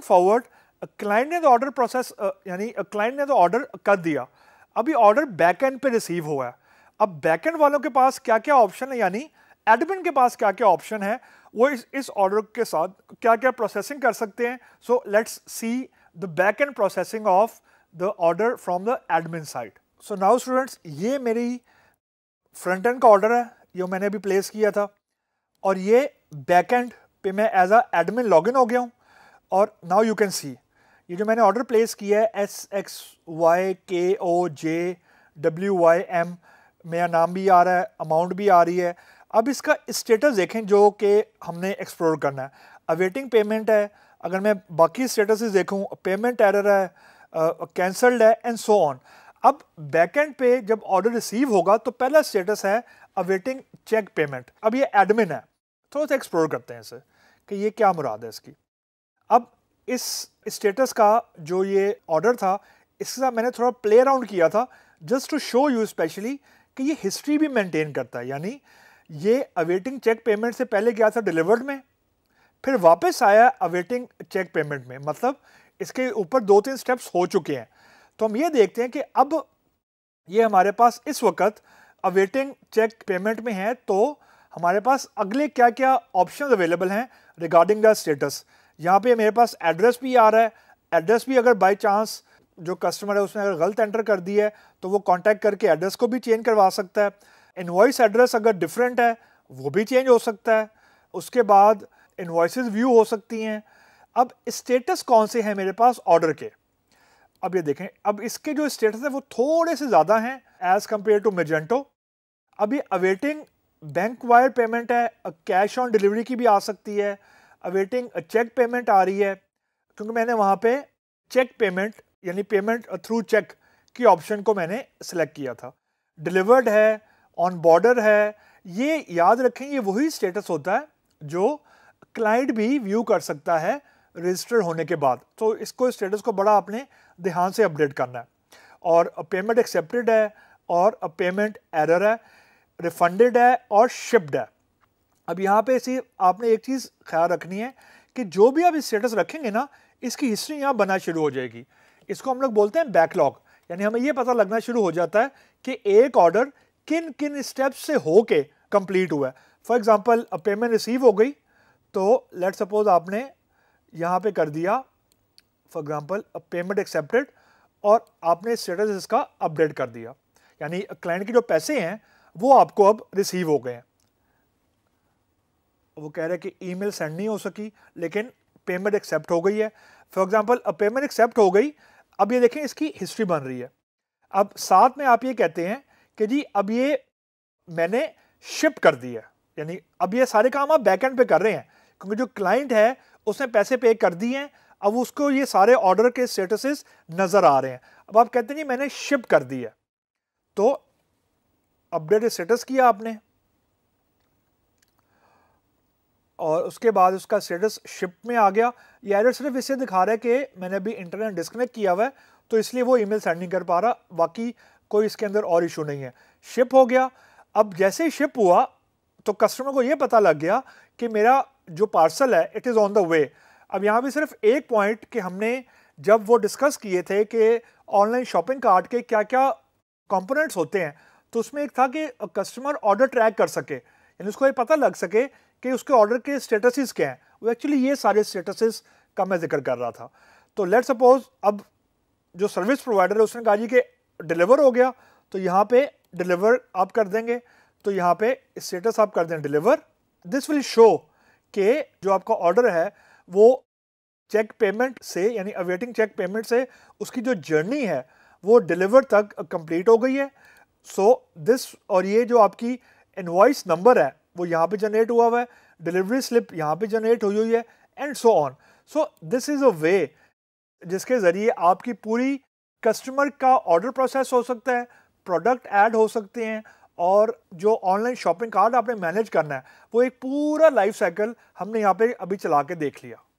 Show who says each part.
Speaker 1: moving forward client ने तो order process यानी क्लाइंट ने तो ऑर्डर कर दिया अभी ऑर्डर बैक एंड पे रिसीव हुआ है अब बैक एंड वालों के पास क्या क्या ऑप्शन है यानी एडमिन के पास क्या क्या ऑप्शन है वो इस इस ऑर्डर के साथ क्या क्या प्रोसेसिंग कर सकते हैं so let's see the back end processing of the order from the admin side so now students ये मेरी फ्रंट एंड का ऑर्डर है जो मैंने अभी प्लेस किया था और ये बैक एंड पे मैं एज अ एडमिन लॉगिन हो गया हूँ और नाउ यू कैन सी ये जो मैंने ऑर्डर प्लेस किया है S X Y K O J W Y M मेरा नाम भी आ रहा है अमाउंट भी आ रही है अब इसका स्टेटस देखें जो कि हमने एक्सप्लोर करना है अवेटिंग पेमेंट है अगर मैं बाकी स्टेटस देखूँ पेमेंट एरर है कैंसल्ड है एंड सो ऑन अब एंड पे जब ऑर्डर रिसीव होगा तो पहला स्टेटस है अवेटिंग चेक पेमेंट अब ये एडमिन है थोड़ा सा एक्सप्लोर करते हैं इसे कि ये क्या मुराद है इसकी अब इस स्टेटस का जो ये ऑर्डर था इसके साथ मैंने थोड़ा प्ले अराउंड किया था just to show you specially कि ये हिस्ट्री भी मेंटेन करता है यानी ये अवेटिंग चेक पेमेंट से पहले गया था डिलीवर्ड में फिर वापस आया अवेटिंग चेक पेमेंट में मतलब इसके ऊपर दो तीन स्टेप्स हो चुके हैं तो हम ये देखते हैं कि अब ये हमारे पास इस वक्त अवेटिंग चेक पेमेंट में है तो हमारे पास अगले क्या क्या ऑप्शन अवेलेबल हैं रिगार्डिंग द स्टेटस यहाँ पे मेरे पास एड्रेस भी आ रहा है एड्रेस भी अगर बाई चांस जो कस्टमर है उसने अगर गलत एंटर कर दी है तो वो कॉन्टैक्ट करके एड्रेस को भी चेंज करवा सकता है इन्वाइस एड्रेस अगर डिफरेंट है वो भी चेंज हो सकता है उसके बाद इन्वॉइस व्यू हो सकती हैं अब स्टेटस कौन से हैं मेरे पास ऑर्डर के अब ये देखें अब इसके जो स्टेटस है वो थोड़े से ज़्यादा हैं एज़ कम्पेयर टू मेजेंटो अब ये अवेटिंग बैंक वायर पेमेंट है कैश ऑन डिलीवरी की भी आ सकती है अवेटिंग चेक पेमेंट आ रही है क्योंकि मैंने वहाँ पे चेक पेमेंट यानी पेमेंट थ्रू चेक की ऑप्शन को मैंने सेलेक्ट किया था डिलीवर्ड है ऑन बॉर्डर है ये याद रखें ये वही स्टेटस होता है जो क्लाइंट भी व्यू कर सकता है रजिस्टर होने के बाद तो इसको स्टेटस को बड़ा आपने ध्यान से अपडेट करना है और पेमेंट एक्सेप्टेड है और पेमेंट एरर है रिफंडेड है और शिप्ड है अब यहाँ पे सिर्फ आपने एक चीज़ ख्याल रखनी है कि जो भी आप स्टेटस रखेंगे ना इसकी हिस्ट्री यहाँ बना शुरू हो जाएगी इसको हम लोग बोलते हैं बैकलॉग यानी हमें ये पता लगना शुरू हो जाता है कि एक ऑर्डर किन किन स्टेप्स से होके कंप्लीट हुआ है फॉर एग्ज़ाम्पल पेमेंट रिसीव हो गई तो लेट सपोज आपने यहाँ पे कर दिया फॉर एग्ज़ाम्पल पेमेंट एक्सेप्टेड और आपने स्टेटस इसका अपडेट कर दिया यानी क्लाइंट के जो पैसे हैं वो आपको अब रिसीव हो गए हैं वो कह रहे हैं कि ईमेल सेंड नहीं हो सकी लेकिन पेमेंट एक्सेप्ट हो गई है फॉर एग्जांपल अब पेमेंट एक्सेप्ट हो गई अब ये देखें इसकी हिस्ट्री बन रही है अब साथ में आप ये कहते हैं कि जी अब ये मैंने शिप कर दी है यानी अब ये सारे काम आप बैकएंड पे कर रहे हैं क्योंकि जो क्लाइंट है उसने पैसे पे कर दिए हैं अब उसको ये सारे ऑर्डर के स्टेटसेस नज़र आ रहे हैं अब आप कहते हैं जी मैंने शिप कर दी है तो अपडेट स्टेटस किया आपने और उसके बाद उसका स्टेटस शिप में आ गया ये एरर सिर्फ इसे दिखा रहा है कि मैंने अभी इंटरनेट डिस्कनेक्ट किया हुआ है तो इसलिए वो ईमेल सेंड नहीं कर पा रहा बाकी कोई इसके अंदर और इशू नहीं है शिप हो गया अब जैसे ही शिप हुआ तो कस्टमर को ये पता लग गया कि मेरा जो पार्सल है it is on the way अब यहाँ भी सिर्फ एक पॉइंट कि हमने जब वो डिस्कस किए थे कि ऑनलाइन शॉपिंग कार्ट के क्या क्या कंपोनेंट्स होते हैं तो उसमें एक था कि कस्टमर ऑर्डर ट्रैक कर सके यानी उसको ये पता लग सके कि उसके ऑर्डर के स्टेटसेस क्या हैं वो एक्चुअली ये सारे स्टेटसेस का मैं जिक्र कर रहा था तो लेट सपोज अब जो सर्विस प्रोवाइडर है उसने कहा जी कि डिलीवर हो गया तो यहाँ पे डिलीवर आप कर देंगे तो यहाँ पे स्टेटस आप कर दें डिलीवर दिस विल शो के जो आपका ऑर्डर है वो चेक पेमेंट से यानी अवेटिंग चेक पेमेंट से उसकी जो जर्नी है वो डिलीवर तक कंप्लीट हो गई है सो so, दिस और ये जो आपकी इन्वाइस नंबर है वो यहाँ पे जनरेट हुआ हुआ है डिलीवरी स्लिप यहाँ पे जनरेट हुई हुई है and so on so this is a way जिसके ज़रिए आपकी पूरी कस्टमर का ऑर्डर प्रोसेस हो सकता है प्रोडक्ट ऐड हो सकते हैं और जो ऑनलाइन शॉपिंग कार्ड आपने मैनेज करना है वो एक पूरा लाइफ साइकिल हमने यहाँ पे अभी चला के देख लिया